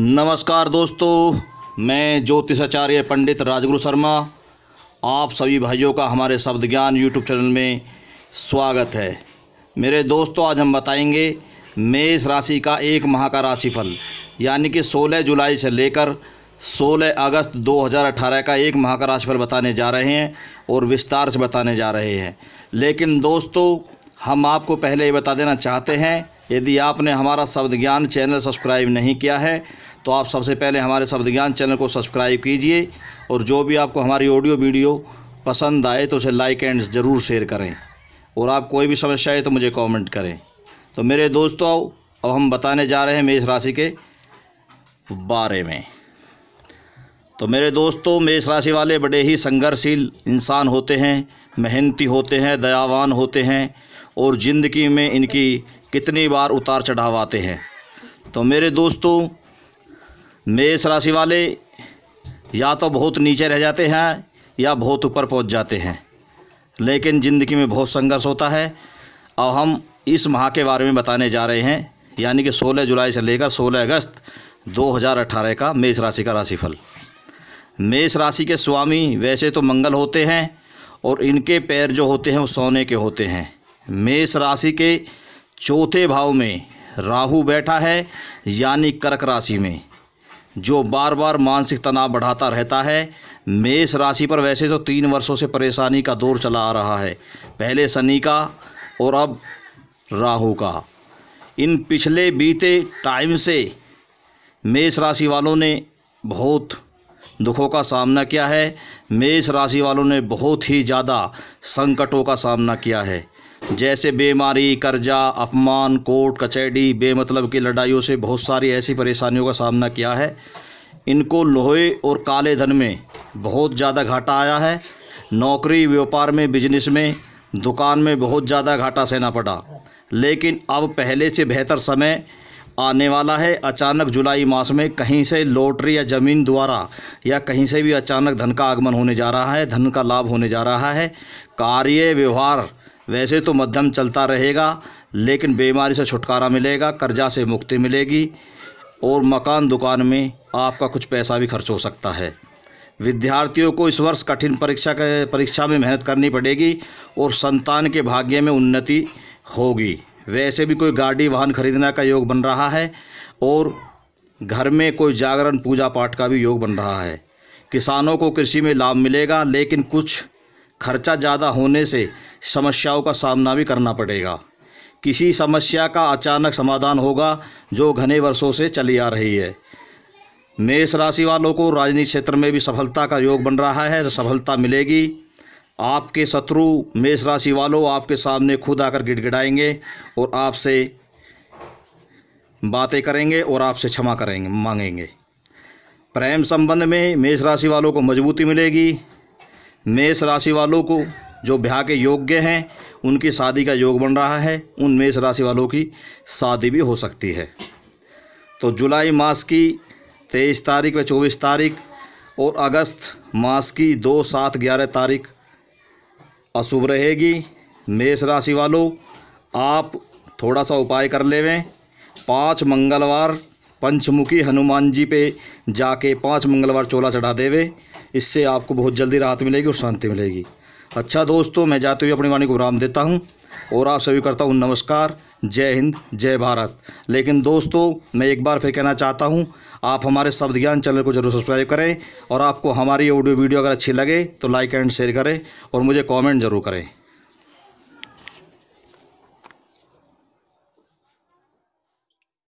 नमस्कार दोस्तों मैं ज्योतिषाचार्य पंडित राजगुरु शर्मा आप सभी भाइयों का हमारे शब्द ज्ञान यूट्यूब चैनल में स्वागत है मेरे दोस्तों आज हम बताएंगे मेष राशि का एक माह का राशिफल यानी कि 16 जुलाई से लेकर 16 अगस्त 2018 का एक माह का राशिफल बताने जा रहे हैं और विस्तार से बताने जा रहे हैं लेकिन दोस्तों हम आपको पहले ये बता देना चाहते हैं यदि आपने हमारा शब्द ज्ञान चैनल सब्सक्राइब नहीं किया है तो आप सबसे पहले हमारे शब्द ज्ञान चैनल को सब्सक्राइब कीजिए और जो भी आपको हमारी ऑडियो वीडियो पसंद आए तो उसे लाइक एंड ज़रूर शेयर करें और आप कोई भी समस्या है तो मुझे कमेंट करें तो मेरे दोस्तों अब हम बताने जा रहे हैं मेष राशि के बारे में तो मेरे दोस्तों मेष राशि वाले बड़े ही संघर्षशील इंसान होते हैं मेहनती होते हैं दयावान होते हैं और ज़िंदगी में इनकी कितनी बार उतार चढ़ाव आते हैं तो मेरे दोस्तों मेष राशि वाले या तो बहुत नीचे रह जाते हैं या बहुत ऊपर पहुंच जाते हैं लेकिन ज़िंदगी में बहुत संघर्ष होता है और हम इस माह के बारे में बताने जा रहे हैं यानी कि 16 जुलाई से लेकर 16 अगस्त 2018 का मेष राशि का राशिफल मेष राशि के स्वामी वैसे तो मंगल होते हैं और इनके पैर जो होते हैं वो सोने के होते हैं मेष राशि के चौथे भाव में राहु बैठा है यानी कर्क राशि में जो बार बार मानसिक तनाव बढ़ाता रहता है मेष राशि पर वैसे तो तीन वर्षों से परेशानी का दौर चला आ रहा है पहले शनि का और अब राहु का इन पिछले बीते टाइम से मेष राशि वालों ने बहुत दुखों का सामना किया है मेष राशि वालों ने बहुत ही ज़्यादा संकटों का सामना किया है जैसे बीमारी कर्जा अपमान कोर्ट कचहरी बेमतलब की लड़ाइयों से बहुत सारी ऐसी परेशानियों का सामना किया है इनको लोहे और काले धन में बहुत ज़्यादा घाटा आया है नौकरी व्यापार में बिजनेस में दुकान में बहुत ज़्यादा घाटा सहना पड़ा लेकिन अब पहले से बेहतर समय आने वाला है अचानक जुलाई मास में कहीं से लॉटरी या ज़मीन द्वारा या कहीं से भी अचानक धन का आगमन होने जा रहा है धन का लाभ होने जा रहा है कार्य व्यवहार वैसे तो मध्यम चलता रहेगा लेकिन बीमारी से छुटकारा मिलेगा कर्जा से मुक्ति मिलेगी और मकान दुकान में आपका कुछ पैसा भी खर्च हो सकता है विद्यार्थियों को इस वर्ष कठिन परीक्षा के परीक्षा में मेहनत करनी पड़ेगी और संतान के भाग्य में उन्नति होगी वैसे भी कोई गाड़ी वाहन खरीदने का योग बन रहा है और घर में कोई जागरण पूजा पाठ का भी योग बन रहा है किसानों को कृषि में लाभ मिलेगा लेकिन कुछ खर्चा ज़्यादा होने से समस्याओं का सामना भी करना पड़ेगा किसी समस्या का अचानक समाधान होगा जो घने वर्षों से चली आ रही है मेष राशि वालों को राजनीतिक क्षेत्र में भी सफलता का योग बन रहा है सफलता मिलेगी आपके शत्रु मेष राशि वालों आपके सामने खुद आकर गिड़गिड़ाएंगे और आपसे बातें करेंगे और आपसे क्षमा करेंगे मांगेंगे प्रेम संबंध में मेष राशि वालों को मजबूती मिलेगी मेष राशि वालों को जो ब्याह के योग्य हैं उनकी शादी का योग बन रहा है उन मेष राशि वालों की शादी भी हो सकती है तो जुलाई मास की तेईस तारीख व चौबीस तारीख और अगस्त मास की दो सात ग्यारह तारीख अशुभ रहेगी मेष राशि वालों आप थोड़ा सा उपाय कर लेवें पाँच मंगलवार पंचमुखी हनुमान जी पे जाके पाँच मंगलवार चोला चढ़ा देवे इससे आपको बहुत जल्दी राहत मिलेगी और शांति मिलेगी अच्छा दोस्तों मैं जाते हुए अपनी वाणी को विराम देता हूँ और आप सभी करता हूँ नमस्कार जय हिंद जय भारत लेकिन दोस्तों मैं एक बार फिर कहना चाहता हूँ आप हमारे शब्द ज्ञान चैनल को जरूर सब्सक्राइब करें और आपको हमारी ऑडियो वीडियो अगर अच्छी लगे तो लाइक एंड शेयर करें और मुझे कॉमेंट जरूर करें